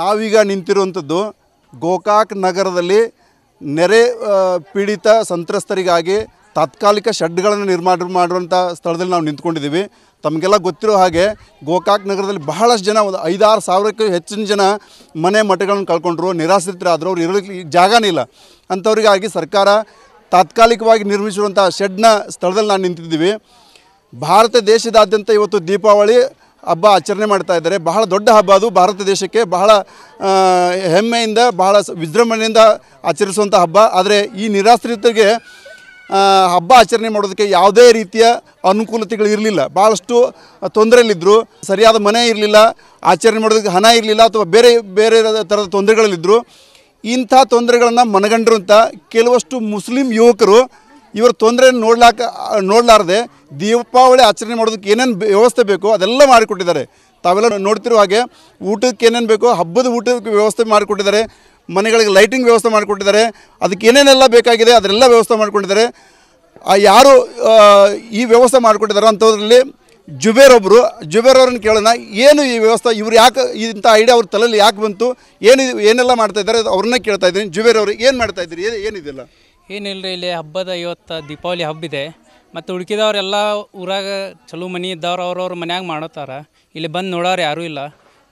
ನಾವೀಗ ನಿಂತಿರುವಂಥದ್ದು ಗೋಕಾಕ್ ನಗರದಲ್ಲಿ ನೆರೆ ಪೀಡಿತ ಸಂತ್ರಸ್ತರಿಗಾಗಿ ತಾತ್ಕಾಲಿಕ ಶೆಡ್ಗಳನ್ನು ನಿರ್ಮಾಣ ಮಾಡುವಂಥ ಸ್ಥಳದಲ್ಲಿ ನಾವು ನಿಂತ್ಕೊಂಡಿದ್ದೀವಿ ತಮಗೆಲ್ಲ ಗೊತ್ತಿರೋ ಹಾಗೆ ಗೋಕಾಕ್ ನಗರದಲ್ಲಿ ಬಹಳಷ್ಟು ಜನ ಒಂದು ಐದಾರು ಸಾವಿರಕ್ಕೂ ಹೆಚ್ಚಿನ ಜನ ಮನೆ ಮಠಗಳನ್ನು ಕಳ್ಕೊಂಡ್ರು ನಿರಾಶ್ರಿತರಾದರು ಅವ್ರು ಇರಲಿಕ್ಕೆ ಜಾಗನೇ ಇಲ್ಲ ಅಂಥವ್ರಿಗಾಗಿ ಸರ್ಕಾರ ತಾತ್ಕಾಲಿಕವಾಗಿ ನಿರ್ಮಿಸಿರುವಂಥ ಶೆಡ್ನ ಸ್ಥಳದಲ್ಲಿ ನಾವು ನಿಂತಿದ್ದೀವಿ ಭಾರತ ದೇಶದಾದ್ಯಂತ ಇವತ್ತು ದೀಪಾವಳಿ ಹಬ್ಬ ಆಚರಣೆ ಮಾಡ್ತಾ ಇದ್ದಾರೆ ಬಹಳ ದೊಡ್ಡ ಹಬ್ಬ ಅದು ಭಾರತ ದೇಶಕ್ಕೆ ಬಹಳ ಹೆಮ್ಮೆಯಿಂದ ಬಹಳ ವಿಜೃಂಭಣೆಯಿಂದ ಆಚರಿಸುವಂಥ ಹಬ್ಬ ಆದರೆ ಈ ನಿರಾಶ್ರಿತರಿಗೆ ಹಬ್ಬ ಆಚರಣೆ ಮಾಡೋದಕ್ಕೆ ಯಾವುದೇ ರೀತಿಯ ಅನುಕೂಲತೆಗಳು ಇರಲಿಲ್ಲ ಭಾಳಷ್ಟು ತೊಂದರೆಯಲ್ಲಿದ್ದರು ಸರಿಯಾದ ಮನೆ ಇರಲಿಲ್ಲ ಆಚರಣೆ ಮಾಡೋದಕ್ಕೆ ಹಣ ಇರಲಿಲ್ಲ ಅಥವಾ ಬೇರೆ ಬೇರೆ ಥರದ ತೊಂದರೆಗಳಲ್ಲಿದ್ದರು ಇಂಥ ತೊಂದರೆಗಳನ್ನು ಮನಗಂಡಿರುವಂಥ ಕೆಲವಷ್ಟು ಮುಸ್ಲಿಂ ಯುವಕರು ಇವರು ತೊಂದರೆಯನ್ನು ನೋಡ್ಲಾಕ ನೋಡಲಾರದೆ ದೀಪಾವಳಿ ಆಚರಣೆ ಮಾಡೋದಕ್ಕೆ ಏನೇನು ವ್ಯವಸ್ಥೆ ಬೇಕೋ ಅದೆಲ್ಲ ಮಾಡಿಕೊಟ್ಟಿದ್ದಾರೆ ತಾವೆಲ್ಲ ನೋಡ್ತಿರುವಾಗೆ ಹಾಗೆ ಊಟಕ್ಕೆ ಏನೇನು ಬೇಕೋ ಹಬ್ಬದ ಊಟಕ್ಕೆ ವ್ಯವಸ್ಥೆ ಮಾಡಿಕೊಟ್ಟಿದ್ದಾರೆ ಮನೆಗಳಿಗೆ ಲೈಟಿಂಗ್ ವ್ಯವಸ್ಥೆ ಮಾಡಿಕೊಟ್ಟಿದ್ದಾರೆ ಅದಕ್ಕೆ ಏನೇನೆಲ್ಲ ಬೇಕಾಗಿದೆ ಅದರೆಲ್ಲ ವ್ಯವಸ್ಥೆ ಮಾಡಿಕೊಂಡಿದ್ದಾರೆ ಯಾರು ಈ ವ್ಯವಸ್ಥೆ ಮಾಡಿಕೊಟ್ಟಿದ್ದಾರೆ ಅಂಥದ್ರಲ್ಲಿ ಜುಬೇರ್ ಒಬ್ಬರು ಜುಬೇರ್ ಅವ್ರನ್ನ ಕೇಳೋಣ ಏನು ಈ ವ್ಯವಸ್ಥೆ ಇವ್ರು ಯಾಕೆ ಇಂಥ ಐಡಿಯಾ ಅವ್ರ ತಲೆಯಲ್ಲಿ ಯಾಕೆ ಬಂತು ಏನು ಏನೆಲ್ಲ ಮಾಡ್ತಾ ಇದ್ದಾರೆ ಅವ್ರನ್ನೇ ಕೇಳ್ತಾ ಇದ್ದೀನಿ ಜುಬೇರ್ ಅವರು ಏನು ಮಾಡ್ತಾ ಇದ್ದೀರಿ ಏನಿದೆಲ್ಲ ಏನಿಲ್ಲ ಇಲ್ಲಿ ಹಬ್ಬದ ಇವತ್ತು ದೀಪಾವಳಿ ಹಬ್ಬಿದೆ ಮತ್ತು ಉಳ್ಕಿದವರೆಲ್ಲ ಊರಾಗ ಚಲೋ ಮನೆ ಇದ್ದವ್ರು ಅವ್ರವ್ರ ಮನ್ಯಾಗ ಮಾಡತ್ತಾರ ಇಲ್ಲಿ ಬಂದು ನೋಡೋರು ಯಾರೂ ಇಲ್ಲ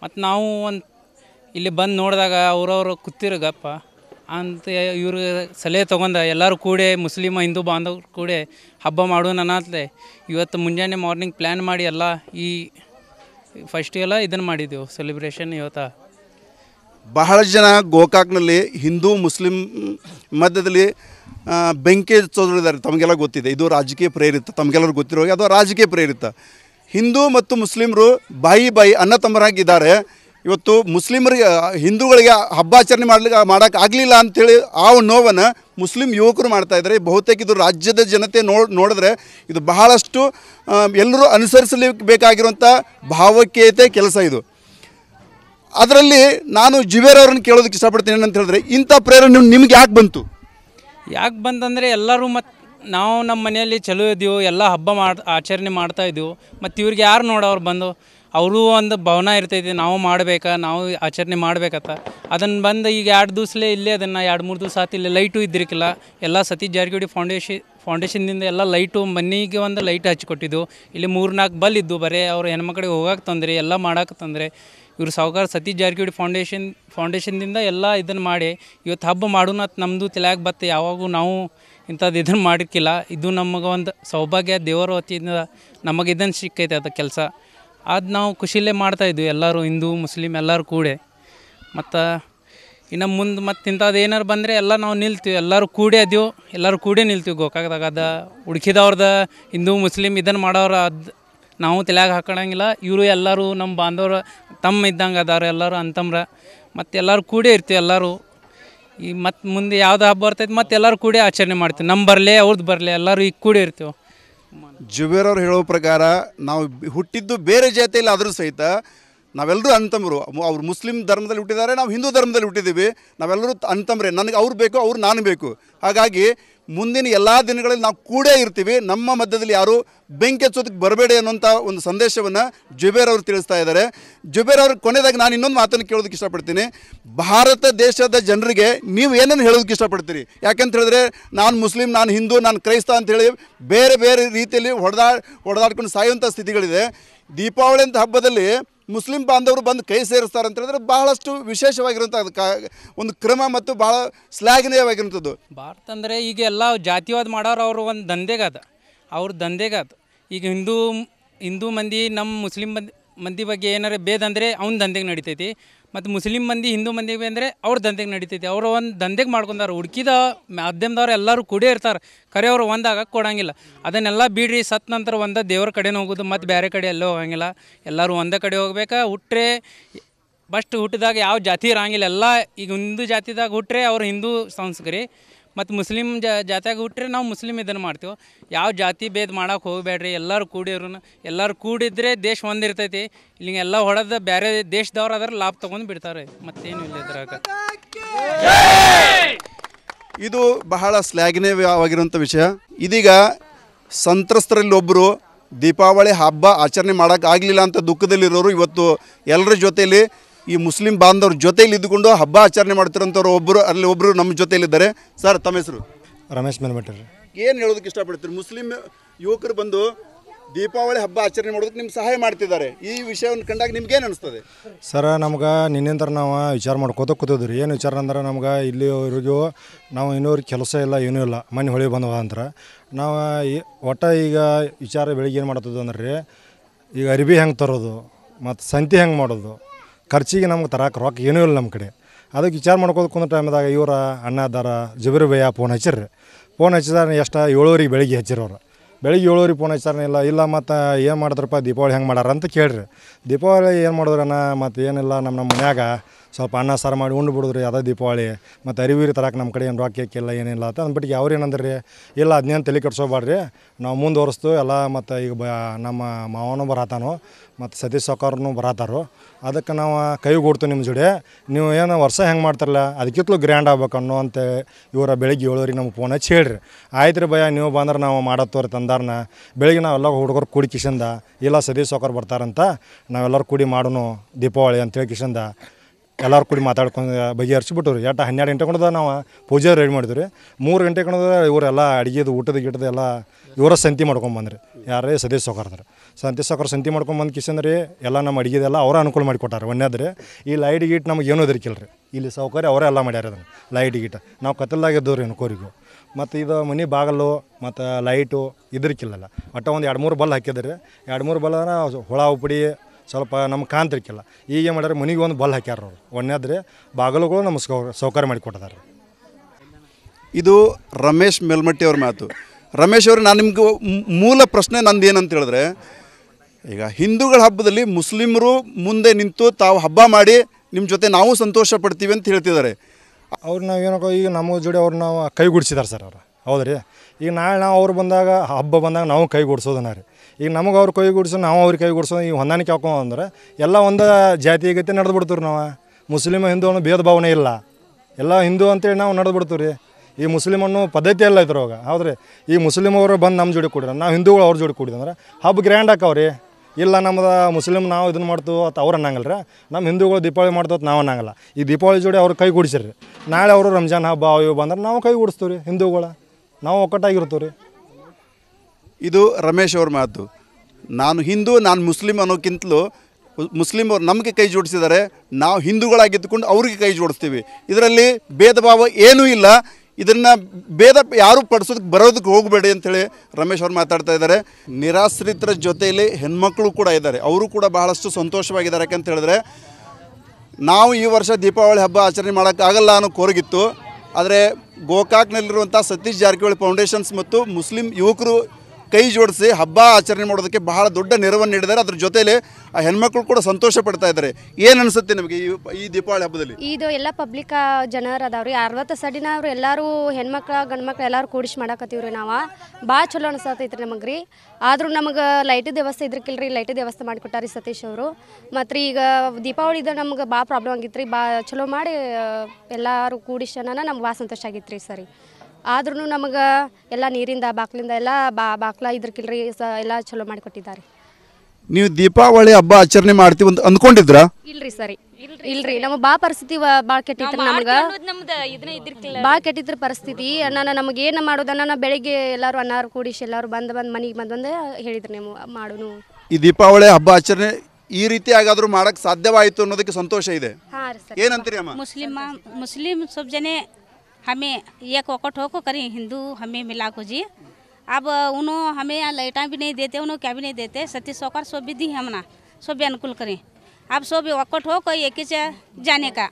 ಮತ್ತು ನಾವು ಒಂದು ಇಲ್ಲಿ ಬಂದು ನೋಡಿದಾಗ ಅವ್ರವ್ರು ಗಪ್ಪ ಅಂತ ಇವ್ರಿಗೆ ಸಲಹೆ ತೊಗೊಂಡ ಎಲ್ಲರೂ ಕೂಡ ಮುಸ್ಲಿಮ ಹಿಂದೂ ಬಾಂಧವ್ರು ಕೂಡಿ ಹಬ್ಬ ಮಾಡೋಣ ನನ್ನ ಇವತ್ತು ಮುಂಜಾನೆ ಮಾರ್ನಿಂಗ್ ಪ್ಲ್ಯಾನ್ ಮಾಡಿ ಎಲ್ಲ ಈ ಫಸ್ಟಿಗೆಲ್ಲ ಇದನ್ನು ಮಾಡಿದ್ದೆವು ಸೆಲೆಬ್ರೇಷನ್ ಇವತ್ತು ಬಹಳ ಜನ ಗೋಕಾಕ್ನಲ್ಲಿ ಹಿಂದೂ ಮುಸ್ಲಿಂ ಮಧ್ಯದಲ್ಲಿ ಬೆಂಕಿ ಚೋದರಿದ್ದಾರೆ ತಮಗೆಲ್ಲ ಗೊತ್ತಿದೆ ಇದು ರಾಜಕೀಯ ಪ್ರೇರಿತ ತಮಗೆಲ್ಲರೂ ಗೊತ್ತಿರೋ ಅದು ರಾಜಕೀಯ ಪ್ರೇರಿತ ಹಿಂದೂ ಮತ್ತು ಮುಸ್ಲಿಮರು ಬಾಯಿ ಬಾಯಿ ಅನ್ನ ತಮ್ಮರಾಗಿದ್ದಾರೆ ಇವತ್ತು ಮುಸ್ಲಿಮರಿಗೆ ಹಿಂದೂಗಳಿಗೆ ಹಬ್ಬಾಚರಣೆ ಮಾಡ್ಲಿಕ್ಕೆ ಮಾಡೋಕ್ಕೆ ಆಗಲಿಲ್ಲ ಅಂಥೇಳಿ ಆ ನೋವನ್ನು ಮುಸ್ಲಿಂ ಯುವಕರು ಮಾಡ್ತಾಯಿದ್ದಾರೆ ಬಹುತೇಕ ಇದು ರಾಜ್ಯದ ಜನತೆ ನೋಡ್ ನೋಡಿದ್ರೆ ಇದು ಬಹಳಷ್ಟು ಎಲ್ಲರೂ ಅನುಸರಿಸಲಿಕ್ಕೆ ಬೇಕಾಗಿರುವಂಥ ಭಾವಕೀಯತೆ ಕೆಲಸ ಇದು ಅದರಲ್ಲಿ ನಾನು ಜಿಬೇರವ್ರನ್ನ ಕೇಳೋದಕ್ಕೆ ಇಷ್ಟಪಡ್ತೀನಿ ಏನಂತ ಹೇಳಿದ್ರೆ ಇಂಥ ಪ್ರೇರಣೆ ನಿಮ್ಗೆ ಯಾಕೆ ಬಂತು ಯಾಕೆ ಬಂತಂದರೆ ಎಲ್ಲರೂ ಮತ್ತು ನಾವು ನಮ್ಮ ಮನೆಯಲ್ಲಿ ಚಲೋ ಇದ್ದೀವಿ ಎಲ್ಲ ಹಬ್ಬ ಮಾಡಿ ಆಚರಣೆ ಮಾಡ್ತಾ ಇದ್ದೀವಿ ಮತ್ತು ಇವ್ರಿಗೆ ಯಾರು ನೋಡೋರು ಬಂದು ಅವರು ಒಂದು ಭಾವನೆ ಇರ್ತೈತಿ ನಾವು ಮಾಡಬೇಕಾ ನಾವು ಆಚರಣೆ ಮಾಡಬೇಕತ್ತ ಅದನ್ನು ಬಂದು ಈಗ ಎರಡು ದಿವ್ಸಲೇ ಇಲ್ಲೇ ಅದನ್ನು ಎರಡು ಮೂರು ದಿವಸ ಆತು ಇಲ್ಲೇ ಲೈಟು ಇದ್ದಿರಕ್ಕಿಲ್ಲ ಎಲ್ಲ ಸತೀಶ್ ಜಾರಕಿಹೊಳಿ ಫೌಂಡೇಶನ್ ಫೌಂಡೇಶನ್ದಿಂದ ಎಲ್ಲ ಲೈಟು ಮನೆಗೆ ಒಂದು ಲೈಟ್ ಹಚ್ಚಿಕೊಟ್ಟಿದ್ದು ಇಲ್ಲಿ ಮೂರು ನಾಲ್ಕು ಬಲ್ ಇದ್ದು ಬರೀ ಅವ್ರು ಹೆಣ್ಮಕ್ಳಿಗೆ ಹೋಗಕ್ಕೆ ತೊಂದರೆ ಎಲ್ಲ ಮಾಡೋಕ್ಕೆ ತೊಂದರೆ ಇವರು ಸಾಹುಕಾರ ಸತೀಶ್ ಜಾರಕಿಹೊಳಿ ಫೌಂಡೇಶನ್ ಫೌಂಡೇಶನ್ದಿಂದ ಎಲ್ಲ ಇದನ್ನು ಮಾಡಿ ಇವತ್ತು ಹಬ್ಬ ಮಾಡೋಣ ನಮ್ಮದು ತಲೆಯಾಗ ಬತ್ತೆ ಯಾವಾಗೂ ನಾವು ಇಂಥದ್ದು ಇದನ್ನು ಮಾಡಿರ್ಕಿಲ್ಲ ಇದು ನಮಗೆ ಒಂದು ಸೌಭಾಗ್ಯ ದೇವರ ವತಿಯಿಂದ ನಮಗೆ ಇದನ್ನು ಸಿಕ್ಕೈತೆ ಅದು ಕೆಲಸ ಅದು ನಾವು ಖುಷಿಯಲ್ಲೇ ಮಾಡ್ತಾಯಿದ್ವಿ ಎಲ್ಲರೂ ಹಿಂದೂ ಮುಸ್ಲಿಮ್ ಎಲ್ಲರೂ ಕೂಡೆ ಮತ್ತು ಇನ್ನು ಮುಂದೆ ಮತ್ತು ಇಂಥದ್ದು ಏನಾರು ಬಂದರೆ ಎಲ್ಲ ನಾವು ನಿಲ್ತೀವಿ ಎಲ್ಲರೂ ಕೂಡಿ ಅದೀವಿ ಎಲ್ಲರೂ ಕೂಡೇ ನಿಲ್ತೀವಿ ಗೋಕಾಕದಾಗ ಅದು ಹುಡುಕಿದವ್ರದ ಹಿಂದೂ ಮುಸ್ಲಿಮ್ ಇದನ್ನು ಮಾಡೋರು ಅದು ನಾವು ತಲೆಯಾಗ ಹಾಕೊಳಂಗಿಲ್ಲ ಇವರು ಎಲ್ಲರೂ ನಮ್ಮ ಬಾಂಧವರು ತಮ್ಮ ಇದ್ದಂಗೆ ಅದಾರ ಎಲ್ಲರೂ ಅಂತಮ್ರ ಮತ್ತು ಎಲ್ಲರೂ ಕೂಡೇ ಇರ್ತೀವಿ ಎಲ್ಲರೂ ಈ ಮತ್ತು ಮುಂದೆ ಯಾವ್ದು ಹಬ್ಬ ಬರ್ತೈತೆ ಮತ್ತೆ ಎಲ್ಲರೂ ಕೂಡೇ ಆಚರಣೆ ಮಾಡ್ತೀವಿ ನಮ್ಮ ಬರಲಿ ಅವ್ರದ್ದು ಬರಲಿ ಎಲ್ಲರೂ ಈಗ ಕೂಡೇ ಇರ್ತೀವಿ ಅವ್ರು ಹೇಳೋ ಪ್ರಕಾರ ನಾವು ಹುಟ್ಟಿದ್ದು ಬೇರೆ ಜಾತಿಯಲ್ಲಿ ಆದರೂ ಸಹಿತ ನಾವೆಲ್ಲರೂ ಅಂತಂಬರು ಅವ್ರು ಮುಸ್ಲಿಂ ಧರ್ಮದಲ್ಲಿ ಹುಟ್ಟಿದ್ದಾರೆ ನಾವು ಹಿಂದೂ ಧರ್ಮದಲ್ಲಿ ಹುಟ್ಟಿದ್ದೀವಿ ನಾವೆಲ್ಲರೂ ಅಂತಮ್ರೆ ನನಗೆ ಅವ್ರು ಬೇಕು ಅವ್ರು ನಾನು ಬೇಕು ಹಾಗಾಗಿ ಮುಂದಿನ ಎಲ್ಲ ದಿನಗಳಲ್ಲಿ ನಾವು ಕೂಡೇ ಇರ್ತೀವಿ ನಮ್ಮ ಮಧ್ಯದಲ್ಲಿ ಯಾರು ಬೆಂಕಿ ಹಚ್ಚೋದಕ್ಕೆ ಬರಬೇಡಿ ಅನ್ನೋಂಥ ಒಂದು ಸಂದೇಶವನ್ನು ಜುಬೇರ್ ಅವರು ತಿಳಿಸ್ತಾ ಇದ್ದಾರೆ ಜುಬೇರ್ ಅವರು ಕೊನೆಯದಾಗಿ ನಾನು ಇನ್ನೊಂದು ಮಾತನ್ನು ಕೇಳೋದಕ್ಕೆ ಇಷ್ಟಪಡ್ತೀನಿ ಭಾರತ ದೇಶದ ಜನರಿಗೆ ನೀವು ಏನನ್ನು ಹೇಳೋದಕ್ಕೆ ಇಷ್ಟಪಡ್ತೀರಿ ಯಾಕಂತ ಹೇಳಿದ್ರೆ ನಾನು ಮುಸ್ಲಿಂ ನಾನು ಹಿಂದೂ ನಾನು ಕ್ರೈಸ್ತ ಅಂತೇಳಿ ಬೇರೆ ಬೇರೆ ರೀತಿಯಲ್ಲಿ ಹೊಡೆದಾ ಹೊಡೆದಾಡ್ಕೊಂಡು ಸಾಯುವಂಥ ಸ್ಥಿತಿಗಳಿದೆ ದೀಪಾವಳಿ ಅಂತ ಹಬ್ಬದಲ್ಲಿ ಮುಸ್ಲಿಂ ಬಾಂಧವರು ಬಂದು ಕೈ ಸೇರಿಸ್ತಾರೆ ಅಂತ ಹೇಳಿದ್ರೆ ಬಹಳಷ್ಟು ವಿಶೇಷವಾಗಿರುವಂಥ ಒಂದು ಕ್ರಮ ಮತ್ತು ಬಹಳ ಶ್ಲಾಘನೀಯವಾಗಿರುವಂಥದ್ದು ಭಾರತ ಅಂದರೆ ಈಗ ಎಲ್ಲ ಜಾತಿವಾದ ಮಾಡೋರು ಅವರು ಒಂದು ದಂಧೆಗಾದ ಅವ್ರ ದಂಧೆಗಾದ ಈಗ ಹಿಂದೂ ಹಿಂದೂ ಮಂದಿ ನಮ್ಮ ಮುಸ್ಲಿಂ ಮಂದಿ ಮಂದಿ ಬಗ್ಗೆ ಏನಾರ ಬೇದಂದರೆ ಅವ್ನ ದಂಧೆಗೆ ನಡೀತೈತಿ ಮತ್ತು ಮುಸ್ಲಿಂ ಮಂದಿ ಹಿಂದೂ ಮಂದಿ ಭೀ ಅಂದರೆ ಅವ್ರ ದಂಧೆಗೆ ನಡೀತೈತಿ ಅವರು ಒಂದು ದಂಧೆಗೆ ಮಾಡ್ಕೊಂಡಾರ ಹುಡುಕಿದ ಮಾಧ್ಯಮದವ್ರು ಎಲ್ಲರೂ ಕೂಡೇ ಇರ್ತಾರೆ ಖರೆ ಅವ್ರು ಒಂದು ಆಗಕ್ಕೆ ಕೊಡೋಂಗಿಲ್ಲ ಅದನ್ನೆಲ್ಲ ಬಿಡ್ರಿ ಸತ್ ನಂತರ ಒಂದು ದೇವ್ರ ಕಡೆನೇ ಹೋಗೋದು ಮತ್ತು ಬೇರೆ ಕಡೆ ಎಲ್ಲೋ ಹೋಗಂಗಿಲ್ಲ ಎಲ್ಲರೂ ಒಂದೇ ಕಡೆ ಹೋಗ್ಬೇಕಾ ಹುಟ್ಟರೆ ಫಸ್ಟ್ ಹುಟ್ಟಿದಾಗ ಯಾವ ಜಾತಿ ಇರೋಂಗಿಲ್ಲ ಎಲ್ಲ ಈಗ ಹಿಂದೂ ಜಾತಿದಾಗ ಹುಟ್ಟರೆ ಅವ್ರು ಹಿಂದೂ ಸಂಸ್ಕೃತಿ ಮತ್ತು ಮುಸ್ಲಿಮ್ ಜಾತ್ಯಾಗ ಹುಟ್ಟ್ರೆ ನಾವು ಮುಸ್ಲಿಮ್ ಇದನ್ನು ಮಾಡ್ತೀವಿ ಯಾವ ಜಾತಿ ಭೇದ ಮಾಡೋಕೆ ಹೋಗಬೇಡ್ರಿ ಎಲ್ಲರೂ ಕೂಡಿರು ಎಲ್ಲರೂ ಕೂಡಿದ್ರೆ ದೇಶ ಒಂದಿರ್ತೈತಿ ಇಲ್ಲಿ ಎಲ್ಲ ಹೊಡೆದ ಬೇರೆ ದೇಶದವ್ರು ಅದರ ಲಾಭ ತೊಗೊಂಡು ಬಿಡ್ತಾರೆ ಮತ್ತೇನು ಇಲ್ಲ ಇದ್ರಾಗ ಇದು ಬಹಳ ಶ್ಲಾಘನೀಯವಾಗಿರುವಂಥ ವಿಷಯ ಇದೀಗ ಸಂತ್ರಸ್ತರಲ್ಲಿ ಒಬ್ಬರು ದೀಪಾವಳಿ ಹಬ್ಬ ಆಚರಣೆ ಮಾಡೋಕ್ಕಾಗಲಿಲ್ಲ ಅಂತ ದುಃಖದಲ್ಲಿರೋರು ಇವತ್ತು ಎಲ್ಲರ ಜೊತೆಯಲ್ಲಿ ಈ ಮುಸ್ಲಿಂ ಬಾಂಧವ್ರ ಜೊತೆಯಲ್ಲಿ ಇದ್ದುಕೊಂಡು ಹಬ್ಬ ಆಚರಣೆ ಮಾಡ್ತಿರೋಂಥವ್ರು ಒಬ್ಬರು ಅಲ್ಲಿ ಒಬ್ಬರು ನಮ್ಮ ಜೊತೆಯಲ್ಲಿದ್ದಾರೆ ಸರ್ ತಮ್ಮ ಹೆಸರು ರಮೇಶ್ ಮೇಲ್ಮಠರ್ ಏನು ಹೇಳೋದಕ್ಕೆ ಇಷ್ಟಪಡ್ತೀರಿ ಮುಸ್ಲಿಂ ಯುವಕರು ಬಂದು ದೀಪಾವಳಿ ಹಬ್ಬ ಆಚರಣೆ ಮಾಡೋದಕ್ಕೆ ನಿಮ್ಗೆ ಸಹಾಯ ಮಾಡ್ತಿದ್ದಾರೆ ಈ ವಿಷಯವನ್ನು ಕಂಡಾಗ ನಿಮ್ಗೆ ಏನು ಅನಿಸ್ತದೆ ಸರ ನಮ್ಗೆ ನಿನ್ನೆಂತರ ನಾವು ವಿಚಾರ ಮಾಡ್ಕೋತ ಕೂತಿದ್ರಿ ಏನು ವಿಚಾರ ಅಂದ್ರೆ ನಮ್ಗೆ ಇಲ್ಲಿ ಇವ್ರಿಗೂ ನಾವು ಇನ್ನೂರಿಗೆ ಕೆಲಸ ಇಲ್ಲ ಏನೂ ಇಲ್ಲ ಮನೆ ಹೊಳೆ ಬಂದವ ಅಂದ್ರೆ ನಾವು ಒಟ್ಟ ಈಗ ವಿಚಾರ ಬೆಳಿಗ್ಗೆ ಏನು ಮಾಡ್ತದ್ದು ಅಂದ್ರೆ ಈಗ ಅರಿಬಿ ಹೆಂಗೆ ತರೋದು ಮತ್ತು ಸಂತಿ ಹೆಂಗೆ ಮಾಡೋದು ಖರ್ಚಿಗೆ ನಮ್ಗೆ ತರಕ್ಕೆ ರೊಕ್ಕ ಏನೂ ಇಲ್ಲ ನಮ್ಮ ಕಡೆ ಅದಕ್ಕೆ ವಿಚಾರ ಮಾಡ್ಕೋದು ಕುಂದ ಟೈಮ್ದಾಗ ಇವರ ಅಣ್ಣ ದಾರ ಜಬೀರ್ ಭಯ್ಯ ಫೋನ್ ಹಚ್ಚಿರ್ರಿ ಫೋನ್ ಹಚ್ಚಿದಾರ ಎಷ್ಟು ಏಳುವರಿಗೆ ಬೆಳಿಗ್ಗೆ ಹಚ್ಚಿರೋರು ಬೆಳಿಗ್ಗೆ ಏಳುವರಿಗೆ ಫೋನ್ ಹಚ್ಚಾರನಿಲ್ಲ ಇಲ್ಲ ಇಲ್ಲ ಮತ್ತು ಏನು ಮಾಡಿದ್ರಪ್ಪ ದೀಪಾವಳಿ ಹೆಂಗೆ ಮಾಡಾರ ಅಂತ ಕೇಳಿರಿ ದೀಪಾವಳಿ ಏನು ಮಾಡಿದ್ರಣ್ಣ ಮತ್ತು ಏನಿಲ್ಲ ನಮ್ಮ ನಮ್ಮ ಮನ್ಯಾಗ ಸ್ವಲ್ಪ ಅನ್ನ ಸಾರು ಮಾಡಿ ಉಂಡು ಬಿಡೋದ್ರಿ ಅದೇ ದೀಪಾವಳಿ ಮತ್ತು ಅರಿವೀರಿ ತರಕ್ಕೆ ನಮ್ಮ ಕಡೆ ಏನು ರೊಕ್ಕ ಎಲ್ಲ ಏನಿಲ್ಲ ಅಂತ ಅಂದ್ಬಿಟ್ಟು ಅವ್ರು ಏನಂದ್ರೆ ಇಲ್ಲ ಅದನ್ನೇನು ತಲೆ ಕೆಡ್ಸೋಬಾಡ್ರಿ ನಾವು ಮುಂದುವರಿಸ್ತು ಎಲ್ಲ ಮತ್ತು ಈಗ ಬ ನಮ್ಮ ಮಾವನೂ ಬರಾತಾನು ಮತ್ತು ಸತೀಶ್ ಸಾವ್ಕಾರನು ಬರಾತಾರು ಅದಕ್ಕೆ ನಾವು ಕೈಗೂಡ್ತು ನಿಮ್ಮ ಜೋಡಿ ನೀವು ಏನು ವರ್ಷ ಹೆಂಗೆ ಮಾಡ್ತಾರಲ್ಲ ಅದಕ್ಕಿಂತಲೂ ಗ್ರ್ಯಾಂಡ್ ಆಗ್ಬೇಕು ಅನ್ನೋ ಅಂತ ಇವರ ಬೆಳಿಗ್ಗೆ ಏಳುವರೆಗೆ ನಮ್ಮ ಫೋನ್ ಹಚ್ಚಿ ಹೇಳ್ರಿ ಆಯ್ತು ರೀ ಭಯ ನೀವು ಬಂದ್ರೆ ನಾವು ಮಾಡತ್ತೋರಿ ತಂದಾರನ ಬೆಳಿಗ್ಗೆ ನಾವೆಲ್ಲ ಹುಡುಗರು ಕೂಡಿ ಕಿಶಂದ ಇಲ್ಲ ಸತೀಶ್ ಸಾವ್ಕಾರ ಬರ್ತಾರಂತ ನಾವೆಲ್ಲರೂ ಕೂಡಿ ಮಾಡೋಣ ದೀಪಾವಳಿ ಅಂತೇಳಿ ಕಿಶಂದ ಎಲ್ಲರೂ ಕೂಡಿ ಮಾತಾಡ್ಕೊಂಡು ಬಗೆಹರಿಸ್ಬಿಟ್ಟು ರೀ ಎಟ್ಟ ಹನ್ನೆರಡು ಗಂಟೆ ಕಣದ ನಾವು ಪೂಜೆ ರೆಡಿ ಮಾಡಿದ್ವಿ ರೀ ಮೂರು ಗಂಟೆ ಕಣದ ಇವರೆಲ್ಲ ಅಡುಗೆದು ಊಟದ ಗಿಟದ ಎಲ್ಲ ಇವರ ಸಂತಿ ಮಾಡ್ಕೊಂಬಂದ್ರಿ ಯಾರೇ ಸದೇಶ್ ಸೌಕರ್ದ್ರಿ ಸಂತಿ ಸೌಕರ್ ಸಂತಿ ಮಾಡ್ಕೊಂಬಂದು ಕಿಸಂದ್ರಿ ಎಲ್ಲ ನಮ್ಮ ಅಡುಗೆದೆಲ್ಲ ಅವರ ಅನುಕೂಲ ಮಾಡಿಕೊಟ್ಟಾರೆ ಒಣ್ಣದ್ರಿ ಈ ಲೈಟ್ ಗೀಟ್ ನಮ್ಗೆ ಏನೂ ರೀ ಇಲ್ಲಿ ಸೌಕರ್ಯ ಅವರೇ ಎಲ್ಲ ಮಾಡ್ಯಾರ ಅದನ್ನು ಲೈಟ್ ಗೀಟ್ ನಾವು ಕತ್ತಲಾಗಿದ್ದವ್ರಿ ರೀ ಮತ್ತು ಇದು ಮನೆ ಬಾಗಲು ಮತ್ತು ಲೈಟು ಇದ್ರಕ್ಕಿಲ್ಲಲ್ಲ ಒಟ್ಟ ಒಂದು ಎರಡು ಮೂರು ಬಲ್ ಹಾಕಿದ್ರಿ ಎರಡು ಮೂರು ಬಲ್ಲನ ಹುಳ ಉಪ್ಪಡಿ ಸ್ವಲ್ಪ ನಮ್ಗೆ ಕಾಂತ್ರಿಕ್ಕಿಲ್ಲ ಈಗ ಮಾಡ್ಯಾರ ಮನೆಗೆ ಒಂದು ಬಲ್ ಹಾಕ್ಯಾರ ಅವರು ಒಣ್ಣೆದ್ರೆ ಬಾಗಲುಗಳು ನಮ್ಗೆ ಸೌ ಸೌಕರ್ಯ ಮಾಡಿಕೊಟ್ಟಿದ್ದಾರೆ ಇದು ರಮೇಶ್ ಮೇಲ್ಮಟ್ಟಿ ಅವ್ರ ಮಾತು ರಮೇಶ್ ಅವರು ನಾನು ನಿಮ್ಗೆ ಮೂಲ ಪ್ರಶ್ನೆ ನಂದು ಏನಂತ ಹೇಳಿದ್ರೆ ಈಗ ಹಿಂದೂಗಳ ಹಬ್ಬದಲ್ಲಿ ಮುಸ್ಲಿಮರು ಮುಂದೆ ನಿಂತು ತಾವು ಹಬ್ಬ ಮಾಡಿ ನಿಮ್ಮ ಜೊತೆ ನಾವು ಸಂತೋಷ ಪಡ್ತೀವಿ ಅಂತ ಹೇಳ್ತಿದ್ದಾರೆ ಅವ್ರು ನಾವು ಏನಪ್ಪ ಈಗ ನಮ್ಮ ಜೋಡಿ ಅವ್ರು ನಾವು ಕೈಗೂಡಿಸಿದ್ದಾರೆ ಸರ್ ಅವರು ಹೌದ್ರಿ ಈಗ ನಾಳೆ ನಾವು ಅವ್ರು ಬಂದಾಗ ಹಬ್ಬ ಬಂದಾಗ ನಾವು ಕೈಗೂಡಿಸೋದನ್ನ ರೀ ಈಗ ನಮಗೆ ಅವ್ರು ಕೈಗೂಡಿಸೋ ನಾವು ಅವ್ರಿಗೆ ಕೈಗೂಡ್ಸೋ ಈ ಹೊಂದಾಣಿಕೆ ಹಾಕೋ ಅಂದ್ರೆ ಎಲ್ಲ ಒಂದು ಜಾತಿ ಗತಿ ನಡೆದು ನಾವು ಮುಸ್ಲಿಮ್ ಹಿಂದೂ ಅನ್ನೋ ಭೇದ ಭಾವನೆ ಇಲ್ಲ ಎಲ್ಲ ಹಿಂದೂ ಅಂತೇಳಿ ನಾವು ನಡೆದು ರೀ ಈ ಮುಸ್ಲಿಮ್ ಅನ್ನೋ ಪದ್ಧತಿ ಎಲ್ಲ ಇದ್ರವಾಗ ಅವಾಗ ಈ ಮುಸ್ಲಿಮ್ ಅವರು ಬಂದು ನಮ್ಮ ಜೋಡಿ ಕೊಡ್ರಿ ನಾವು ಹಿಂದೂಗಳು ಅವ್ರ ಜೋಡಿ ಅಂದ್ರೆ ಹಬ್ಬ ಗ್ರ್ಯಾಂಡ್ ಹಾಕವ್ರಿ ಇಲ್ಲ ನಮ್ದು ಮುಸ್ಲಿಮ್ ನಾವು ಇದನ್ನು ಮಾಡ್ತೀವಿ ಅಂತ ಅವ್ರು ಅನ್ನಂಗಲ್ಲ ರೀ ನಮ್ಮ ಹಿಂದೂಗಳು ದೀಪಾವಳಿ ಮಾಡ್ತೋ ನಾವು ಅನ್ನಂಗಲ್ಲ ಈ ದೀಪಾವಳಿ ಜೋಡಿ ಅವ್ರು ಕೈ ರೀ ನಾಳೆ ಅವರು ರಂಜಾನ್ ಹಬ್ಬ ಅವು ಬಂದ್ರೆ ನಾವು ಕೈ ರೀ ಹಿಂದೂಗಳ ನಾವು ಒಕ್ಕಟ್ಟಾಗಿರ್ತೀವಿ ರೀ ಇದು ರಮೇಶ್ ಅವ್ರ ಮಾತು ನಾನು ಹಿಂದೂ ನಾನು ಮುಸ್ಲಿಮ್ ಅನ್ನೋಕ್ಕಿಂತಲೂ ಅವರು ನಮಗೆ ಕೈ ಜೋಡಿಸಿದ್ದಾರೆ ನಾವು ಹಿಂದೂಗಳಾಗಿದ್ದುಕೊಂಡು ಅವ್ರಿಗೆ ಕೈ ಜೋಡಿಸ್ತೀವಿ ಇದರಲ್ಲಿ ಭೇದ ಭಾವ ಏನೂ ಇಲ್ಲ ಇದನ್ನು ಭೇದ ಯಾರೂ ಪಡಿಸೋದಕ್ಕೆ ಬರೋದಕ್ಕೆ ಹೋಗಬೇಡಿ ಅಂಥೇಳಿ ರಮೇಶ್ ಅವ್ರು ಮಾತಾಡ್ತಾ ಇದ್ದಾರೆ ನಿರಾಶ್ರಿತರ ಜೊತೆಯಲ್ಲಿ ಹೆಣ್ಮಕ್ಳು ಕೂಡ ಇದ್ದಾರೆ ಅವರು ಕೂಡ ಬಹಳಷ್ಟು ಸಂತೋಷವಾಗಿದ್ದಾರೆ ಯಾಕೆಂತ ಹೇಳಿದ್ರೆ ನಾವು ಈ ವರ್ಷ ದೀಪಾವಳಿ ಹಬ್ಬ ಆಚರಣೆ ಮಾಡೋಕ್ಕಾಗಲ್ಲ ಅನ್ನೋ ಕೋರಿಗಿತ್ತು ಆದರೆ ಗೋಕಾಕ್ನಲ್ಲಿರುವಂಥ ಸತೀಶ್ ಜಾರಕಿಹೊಳಿ ಫೌಂಡೇಶನ್ಸ್ ಮತ್ತು ಮುಸ್ಲಿಂ ಯುವಕರು ಕೈ ಜೋಡಿಸಿ ಹಬ್ಬ ಆಚರಣೆ ಮಾಡೋದಕ್ಕೆ ಬಹಳ ದೊಡ್ಡ ನೆರವನ್ನು ನೀಡಿದ್ದಾರೆ ಅದ್ರ ಜೊತೆಲೆ ಆ ಹೆಣ್ಮಕ್ಳು ಕೂಡ ಸಂತೋಷ ಪಡ್ತಾ ಇದ್ದಾರೆ ಏನು ಅನ್ಸುತ್ತೆ ನಿಮಗೆ ಈ ಈ ದೀಪಾವಳಿ ಹಬ್ಬದಲ್ಲಿ ಇದು ಎಲ್ಲ ಪಬ್ಲಿಕ್ ಜನರ ಅದಾವ್ರಿ ಅರವತ್ತು ಸಡಿನ ಅವ್ರು ಎಲ್ಲರೂ ಹೆಣ್ಮಕ್ಳು ಗಂಡ್ಮಕ್ಳು ಎಲ್ಲರೂ ಕೂಡಿಸಿ ಮಾಡಾಕತ್ತೀವ್ರಿ ನಾವು ಭಾಳ ಚಲೋ ಅನಿಸತೈತ್ರಿ ನಮಗ್ರಿ ರೀ ಆದರೂ ಲೈಟ್ ಲೈಟಿದ ವ್ಯವಸ್ಥೆ ಇದ್ರಕ್ಕಿಲ್ರಿ ಲೈಟಿದ ವ್ಯವಸ್ಥೆ ಮಾಡಿಕೊಟ್ಟಾರಿ ಸತೀಶ್ ಅವರು ಮತ್ತು ಈಗ ದೀಪಾವಳಿ ನಮ್ಗೆ ಭಾಳ ಪ್ರಾಬ್ಲಮ್ ಆಗಿತ್ತು ರೀ ಬಾ ಚಲೋ ಮಾಡಿ ಎಲ್ಲರೂ ಕೂಡಿಸ್ ಜನನ ನಮ್ಗೆ ಭಾಳ ಸಂತೋಷ ಆಗಿತ್ತು ರೀ ಸರಿ ಆದ್ರೂ ನಮಗ ಎಲ್ಲ ನೀರಿಂದ ಬಾಕ್ಲಿಂದ ಎಲ್ಲ ಬಾ ಬಾಕ್ಲ ಇದ್ರಕ್ಕಿಲ್ರಿ ಸ ಎಲ್ಲ ಚಲೋ ಮಾಡಿಕೊಟ್ಟಿದ್ದಾರೆ ನೀವು ದೀಪಾವಳಿ ಹಬ್ಬ ಆಚರಣೆ ಮಾಡ್ತೀವಿ ಅಂತ ಅಂದ್ಕೊಂಡಿದ್ರ ಇಲ್ರಿ ಸರಿ ಇಲ್ರಿ ನಮ್ಮ ಬಾ ಪರಿಸ್ಥಿತಿ ಭಾಳ ಕೆಟ್ಟಿತ್ತು ನಮ್ಗೆ ಬಾ ಕೆಟ್ಟಿದ್ರ ಪರಿಸ್ಥಿತಿ ನಾನು ನಮಗೆ ಏನು ಮಾಡೋದನ್ನ ನಾನು ಬೆಳಿಗ್ಗೆ ಎಲ್ಲರೂ ಅನ್ನಾರು ಕೂಡಿಸಿ ಎಲ್ಲರೂ ಬಂದು ಬಂದು ಮನೆಗೆ ಬಂದು ಬಂದು ಹೇಳಿದ್ರಿ ನೀವು ಮಾಡೋನು ಈ ದೀಪಾವಳಿ ಹಬ್ಬ ಆಚರಣೆ ಈ ರೀತಿ ಆಗಾದ್ರೂ ಮಾಡಕ್ ಸಾಧ್ಯವಾಯಿತು ಅನ್ನೋದಕ್ಕೆ ಸಂತೋಷ ಇದೆ ಏನಂತೀರಿ ಮುಸ್ಲಿಮ ಮುಸ್ಲಿಂ ಸ್ವಲ್ಪ ಜನ हमें एक वकट को करें हिंदू हमें मिला को जी अब उन्होंने हमें यहाँ लाइटा भी नहीं देते उन्हों क्या भी नहीं देते सती सौकर सो भी दी हमना सो भी अनुकूल करें अब सो भी वकट हो कोई एक जाने का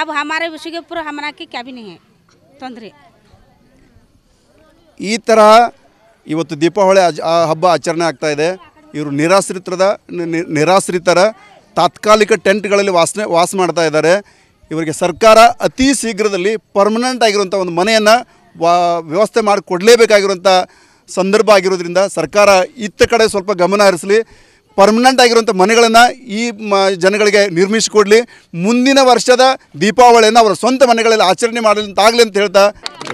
अब हमारे विषय के ऊपर हमारा की क्या भी नहीं है ತೊಂದರೆ ಈ ಥರ ಇವತ್ತು ದೀಪಾವಳಿ ಆ ಹಬ್ಬ ಆಚರಣೆ ಆಗ್ತಾ ಇದೆ ಇವರು ನಿರಾಶ್ರಿತರದ ನಿರಾಶ್ರಿತರ ತಾತ್ಕಾಲಿಕ ಟೆಂಟ್ಗಳಲ್ಲಿ ಇವರಿಗೆ ಸರ್ಕಾರ ಅತಿ ಶೀಘ್ರದಲ್ಲಿ ಪರ್ಮನೆಂಟ್ ಆಗಿರುವಂಥ ಒಂದು ಮನೆಯನ್ನು ವಾ ವ್ಯವಸ್ಥೆ ಕೊಡಲೇಬೇಕಾಗಿರುವಂಥ ಸಂದರ್ಭ ಆಗಿರೋದ್ರಿಂದ ಸರ್ಕಾರ ಇತ್ತ ಕಡೆ ಸ್ವಲ್ಪ ಗಮನ ಹರಿಸಲಿ ಪರ್ಮನೆಂಟ್ ಆಗಿರುವಂಥ ಮನೆಗಳನ್ನು ಈ ಮ ಜನಗಳಿಗೆ ನಿರ್ಮಿಸಿಕೊಡಲಿ ಮುಂದಿನ ವರ್ಷದ ದೀಪಾವಳಿಯನ್ನು ಅವರ ಸ್ವಂತ ಮನೆಗಳಲ್ಲಿ ಆಚರಣೆ ಮಾಡಲಿ ಅಂತ ಹೇಳ್ತಾ